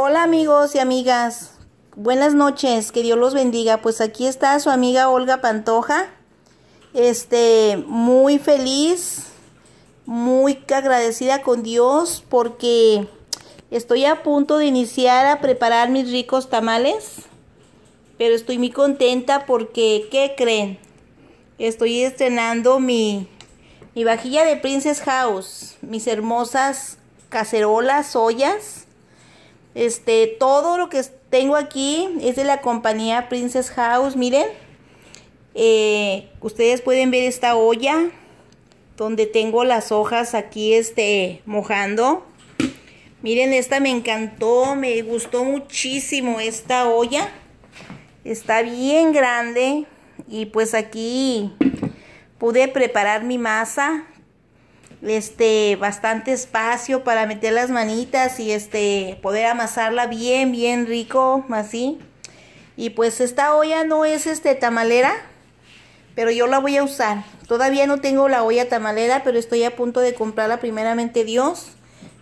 Hola amigos y amigas, buenas noches, que Dios los bendiga. Pues aquí está su amiga Olga Pantoja, este, muy feliz, muy agradecida con Dios porque estoy a punto de iniciar a preparar mis ricos tamales, pero estoy muy contenta porque, ¿qué creen? Estoy estrenando mi, mi vajilla de Princess House, mis hermosas cacerolas, ollas este, todo lo que tengo aquí es de la compañía Princess House, miren. Eh, ustedes pueden ver esta olla donde tengo las hojas aquí este, mojando. Miren, esta me encantó, me gustó muchísimo esta olla. Está bien grande y pues aquí pude preparar mi masa este, bastante espacio para meter las manitas y este, poder amasarla bien, bien rico, así. Y pues esta olla no es este, tamalera, pero yo la voy a usar. Todavía no tengo la olla tamalera, pero estoy a punto de comprarla primeramente Dios.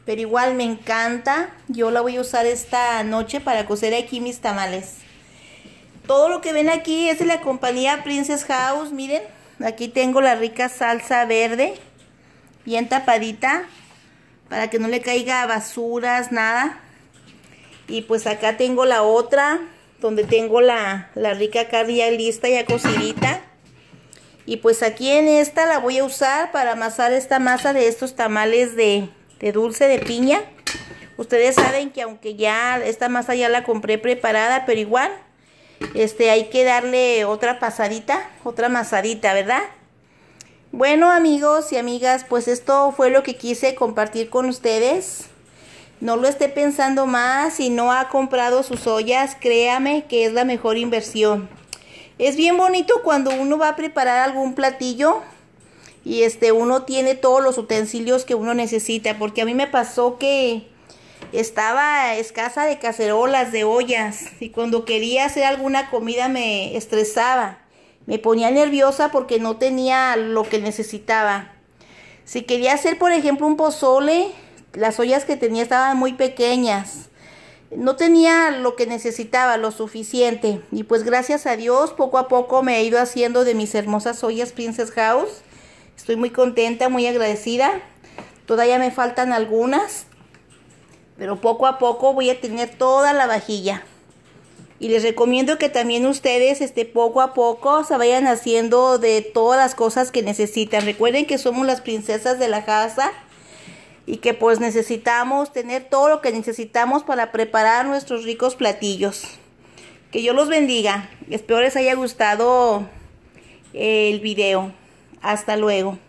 Pero igual me encanta. Yo la voy a usar esta noche para cocer aquí mis tamales. Todo lo que ven aquí es de la compañía Princess House. Miren, aquí tengo la rica salsa verde bien tapadita para que no le caiga basuras, nada. Y pues acá tengo la otra, donde tengo la, rica carne ya lista, ya cocidita. Y pues aquí en esta la voy a usar para amasar esta masa de estos tamales de, dulce de piña. Ustedes saben que aunque ya esta masa ya la compré preparada, pero igual este, hay que darle otra pasadita, otra masadita ¿verdad? Bueno amigos y amigas, pues esto fue lo que quise compartir con ustedes. No lo esté pensando más, si no ha comprado sus ollas, créame que es la mejor inversión. Es bien bonito cuando uno va a preparar algún platillo y este uno tiene todos los utensilios que uno necesita, porque a mí me pasó que estaba escasa de cacerolas, de ollas, y cuando quería hacer alguna comida me estresaba. Me ponía nerviosa porque no tenía lo que necesitaba. Si quería hacer, por ejemplo, un pozole, las ollas que tenía estaban muy pequeñas. No tenía lo que necesitaba, lo suficiente. Y pues gracias a Dios, poco a poco me he ido haciendo de mis hermosas ollas Princess House. Estoy muy contenta, muy agradecida. Todavía me faltan algunas, pero poco a poco voy a tener toda la vajilla. Y les recomiendo que también ustedes este, poco a poco se vayan haciendo de todas las cosas que necesitan. Recuerden que somos las princesas de la casa y que pues necesitamos tener todo lo que necesitamos para preparar nuestros ricos platillos. Que Dios los bendiga. Espero les haya gustado el video. Hasta luego.